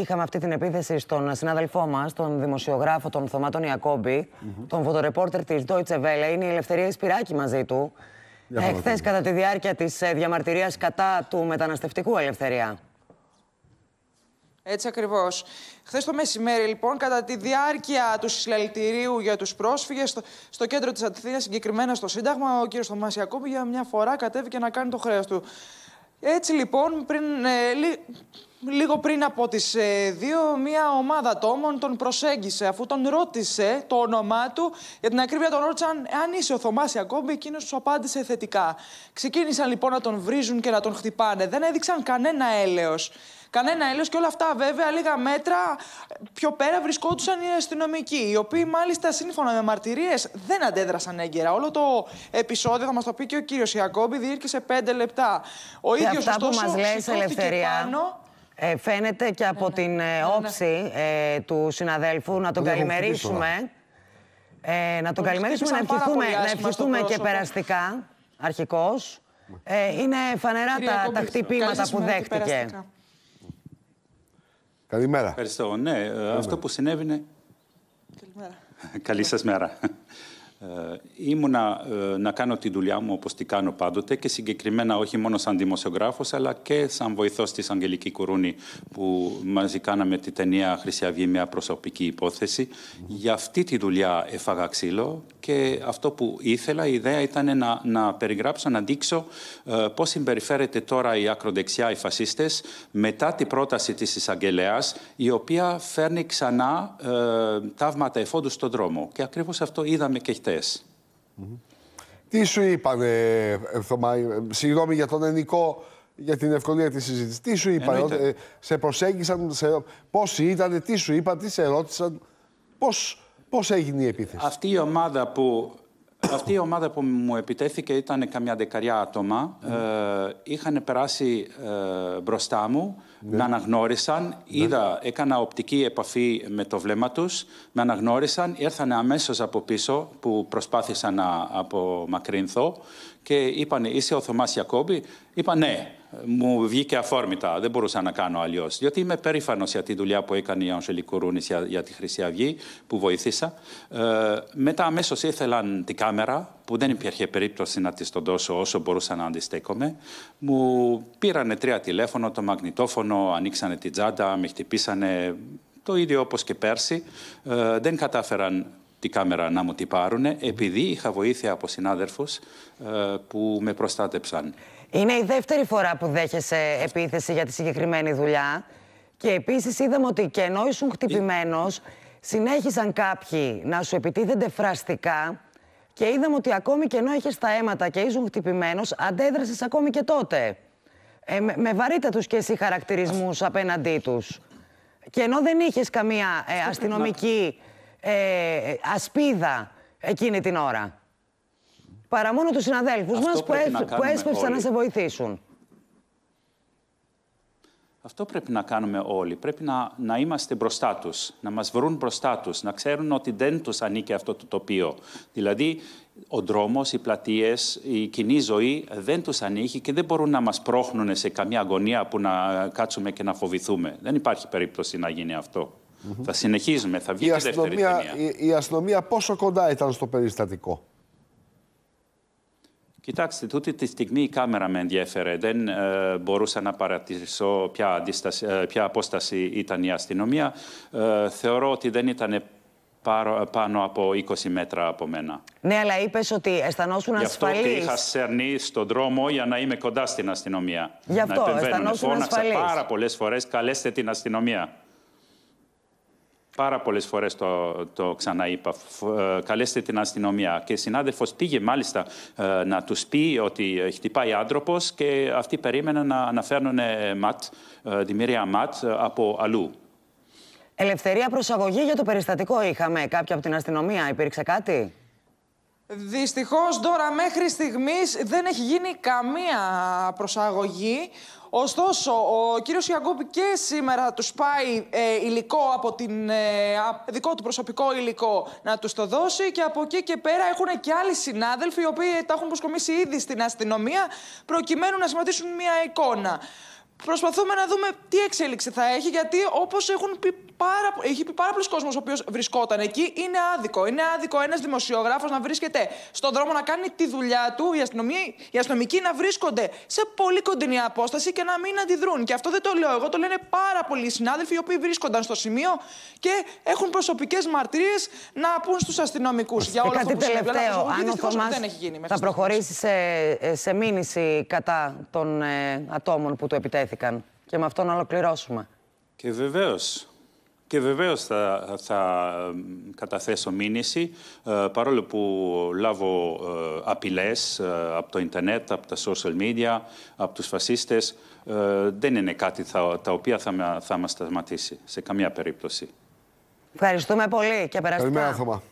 είχαμε αυτή την επίθεση στον συνάδελφό μας, τον δημοσιογράφο, τον Θωμάτων τον τον φωτορεπόρτερ της Deutsche Welle. Είναι η Ελευθερία Ισπυράκη μαζί του. Εχθέ, κατά τη διάρκεια της ε, διαμαρτυρίας κατά του μεταναστευτικού ελευθερία. Έτσι ακριβώς. Χθες το μεσημέρι, λοιπόν, κατά τη διάρκεια του συλλαλητηρίου για τους πρόσφυγες, στο, κέντρο της Αθήνας, συγκεκριμένα στο Σύνταγμα, ο κ. Θωμά για μια φορά κατέβηκε να κάνει το χρέος του. Έτσι λοιπόν, πριν, ε, λίγο πριν από τις ε, δύο, μια ομάδα τόμων τον προσέγγισε αφού τον ρώτησε το όνομά του. Για την ακρίβεια τον ρώτησαν αν είσαι ο Θωμάς και εκείνος τους απάντησε θετικά. Ξεκίνησαν λοιπόν να τον βρίζουν και να τον χτυπάνε. Δεν έδειξαν κανένα έλεος κανένα έλεος και όλα αυτά βέβαια λίγα μέτρα πιο πέρα βρισκόντουσαν οι αστυνομικοί, οι οποίοι μάλιστα σύμφωνα με μαρτυρίες δεν αντέδρασαν έγκαιρα. Όλο το επεισόδιο, θα μας το πει και ο κύριος Ιακώμπη, διήρκησε πέντε λεπτά. Ο ίδιος αυτά ωστόσο, που μας ελευθερία. Πάνω, ε, φαίνεται και από ναι, ναι. την ε, ναι, όψη ε, του συναδέλφου να τον καλημερίσουμε. Ε, να τον καλημερίσουμε, να ευχηθούμε, να ευχηθούμε και περαστικά, αρχικώς. Ε, είναι φανερά τα, τα χτυπήματα που δέχτηκε. Καλημέρα. Ευχαριστώ. Ναι, ε, αυτό που συνέβη είναι... Καλημέρα. Καλή σας μέρα. Ε, ήμουνα ε, να κάνω τη δουλειά μου όπως τη κάνω πάντοτε και συγκεκριμένα όχι μόνο σαν δημοσιογράφος αλλά και σαν βοηθός της Αγγελική Κουρούνη που μαζί κάναμε τη ταινία Χρυσή Αυγή μια προσωπική υπόθεση. Για αυτή τη δουλειά έφαγα ξύλο και αυτό που ήθελα, η ιδέα ήταν να, να περιγράψω, να δείξω ε, πώς συμπεριφέρεται τώρα η ακροδεξιά, οι φασίστες, μετά την πρόταση της εισαγγελέας, η οποία φέρνει ξανά ε, ταύματα εφόντου στον δρόμο. Και ακριβώς αυτό είδαμε και Mm-hmm. Τι σου είπαν ε, συγγνώμη για τον Ενικό, για την ευκολία της συζήτησης. Τι σου είπαν, ε, σε προσέγγισαν, σε, Πώς ήταν, τι σου είπαν, τι σε ερώτησαν πώς, πώς έγινε η επίθεση. Αυτή η ομάδα που αυτή η ομάδα που μου επιτέθηκε ήταν καμιά δεκαριά άτομα. Ναι. Ε, είχαν περάσει ε, μπροστά μου, ναι. με αναγνώρισαν. Ναι. Είδα, έκανα οπτική επαφή με το βλέμμα τους. Με αναγνώρισαν, ήρθαν αμέσως από πίσω που προσπάθησαν να απομακρύνθω και είπαν «Είσαι ο Θωμάς Ιακώβη» Είπα «Ναι» μου βγήκε αφόρμητα. Δεν μπορούσα να κάνω αλλιώς. Διότι είμαι περήφανος για τη δουλειά που έκανε η Αγγελική Ρούνης για, τη Χρυσή Αυγή, που βοηθήσα. Ε, μετά αμέσως ήθελαν την κάμερα, που δεν υπήρχε περίπτωση να της τον δώσω όσο μπορούσα να αντιστέκομαι. Μου πήρανε τρία τηλέφωνο, το μαγνητόφωνο, ανοίξανε την τσάντα, με χτυπήσανε. Το ίδιο όπως και πέρσι. Ε, δεν κατάφεραν η κάμερα να μου την πάρουν, επειδή είχα βοήθεια από συνάδελφους ε, που με προστάτεψαν. Είναι η δεύτερη φορά που δέχεσαι επίθεση για τη συγκεκριμένη δουλειά. Και επίσης είδαμε ότι και ενώ ήσουν χτυπημένος, συνέχισαν κάποιοι να σου επιτίθενται φραστικά. Και είδαμε ότι ακόμη και ενώ είχες τα αίματα και ήσουν χτυπημένος, αντέδρασες ακόμη και τότε. Ε, με, με βαρύτατου και εσύ χαρακτηρισμούς απέναντί τους. Και ενώ δεν είχες καμία ε, αστυνομική ε, ασπίδα εκείνη την ώρα. Παρά μόνο τους συναδέλφους μας, που, έσ, που έσπευσαν να σε βοηθήσουν. Αυτό πρέπει να κάνουμε όλοι. Πρέπει να, να είμαστε μπροστά τους, να μας βρουν μπροστά τους, να ξέρουν ότι δεν τους ανήκει αυτό το τοπίο. Δηλαδή, ο δρόμος, οι πλατείες, η κοινή ζωή δεν τους ανήκει και δεν μπορούν να μας πρόχνουν σε καμία αγωνία που να κάτσουμε και να φοβηθούμε. Δεν υπάρχει περίπτωση να γίνει αυτό. Θα συνεχίζουμε, θα βγει η δεύτερη ταινία. Η, η αστυνομία πόσο κοντά ήταν στο περιστατικό. Κοιτάξτε, τούτη τη στιγμή η κάμερα με ενδιαφέρε. Δεν ε, μπορούσα να παρατηρήσω ποια, αντίσταση, ε, ποια απόσταση ήταν η αστυνομία. Ε, θεωρώ ότι δεν ήταν πάνω από 20 μέτρα από μένα. Ναι, αλλά είπες ότι αισθανόσουν ασφαλή. Γι' αυτό είχα σερνεί στον δρόμο για να είμαι κοντά στην αστυνομία. Γι' αυτό να αισθανόσουν ασφαλή. Φώναξα πάρα πολλές φορές, καλέστε την αστυνομία. Πάρα πολλές φορές το, το ξαναείπα. Ε, καλέστε την αστυνομία. Και συνάδελφος πήγε μάλιστα ε, να τους πει ότι ε, χτυπάει άνθρωπος και αυτοί περίμεναν να αναφέρουν ματ, τη Ματ από αλλού. Ελευθερία προσαγωγή για το περιστατικό είχαμε. Κάποια από την αστυνομία υπήρξε κάτι. Δυστυχώς τώρα μέχρι στιγμής δεν έχει γίνει καμία προσαγωγή. Ωστόσο, ο κύριος Ιαγκούπη και σήμερα τους πάει ε, υλικό από την ε, δικό του προσωπικό υλικό να τους το δώσει και από εκεί και πέρα έχουν και άλλοι συνάδελφοι οι οποίοι τα έχουν προσκομίσει ήδη στην αστυνομία προκειμένου να σχηματίσουν μια εικόνα. Προσπαθούμε να δούμε τι εξέλιξη θα έχει, γιατί όπως έχουν πάρα, έχει πει πάρα πολλοί κόσμος ο οποίος βρισκόταν εκεί, είναι άδικο. Είναι άδικο ένας δημοσιογράφος να βρίσκεται στον δρόμο να κάνει τη δουλειά του, οι, αστυνομοί, οι αστυνομικοί να βρίσκονται σε πολύ κοντινή απόσταση και να μην αντιδρούν. Και αυτό δεν το λέω εγώ, το λένε πάρα πολλοί συνάδελφοι οι οποίοι βρίσκονταν στο σημείο και έχουν προσωπικές μαρτυρίες να πούν στους αστυνομικούς. Ε, για όλα αυτά που τελευταίο, αν ο δεν έχει γίνει Θα προχωρήσει σε, σε μήνυση κατά των ε, ατόμων που του επιτέθηκαν και με αυτό να ολοκληρώσουμε. Και βεβαίως. Και βεβαίως θα, θα καταθέσω μήνυση, ε, παρόλο που λάβω ε, απειλές ε, από το ίντερνετ, από τα social media, από τους φασίστες, δεν είναι κάτι τα οποία θα, θα μας σταματήσει σε καμία περίπτωση. Ευχαριστούμε πολύ και περαστικά.